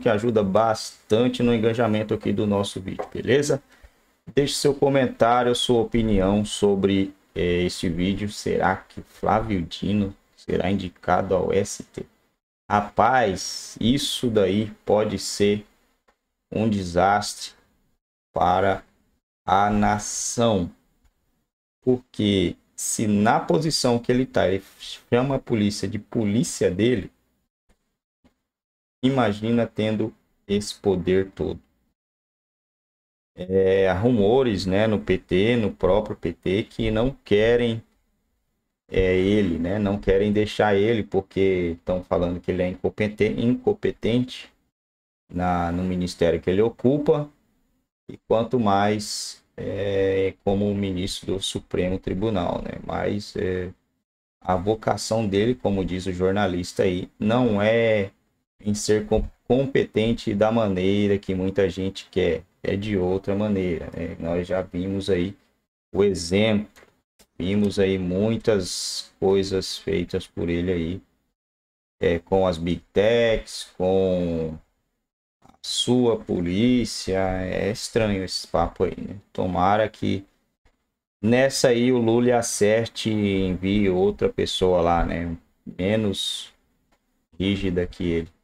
que ajuda bastante no engajamento aqui do nosso vídeo, beleza? Deixe seu comentário, sua opinião sobre eh, este vídeo. Será que Flávio Dino será indicado ao ST? Rapaz, isso daí pode ser um desastre para a nação. Porque se na posição que ele está, ele chama a polícia de polícia dele, imagina tendo esse poder todo. É, há rumores né, no PT, no próprio PT, que não querem é, ele, né, não querem deixar ele, porque estão falando que ele é incompetente, incompetente na, no ministério que ele ocupa, e quanto mais é, como ministro do Supremo Tribunal. Né, mas é, a vocação dele, como diz o jornalista aí, não é em ser com, competente da maneira que muita gente quer, é de outra maneira. Né? Nós já vimos aí o exemplo, vimos aí muitas coisas feitas por ele aí, é, com as big techs, com a sua polícia. É estranho esse papo aí, né? Tomara que nessa aí o Lula acerte e envie outra pessoa lá, né? Menos rígida que ele.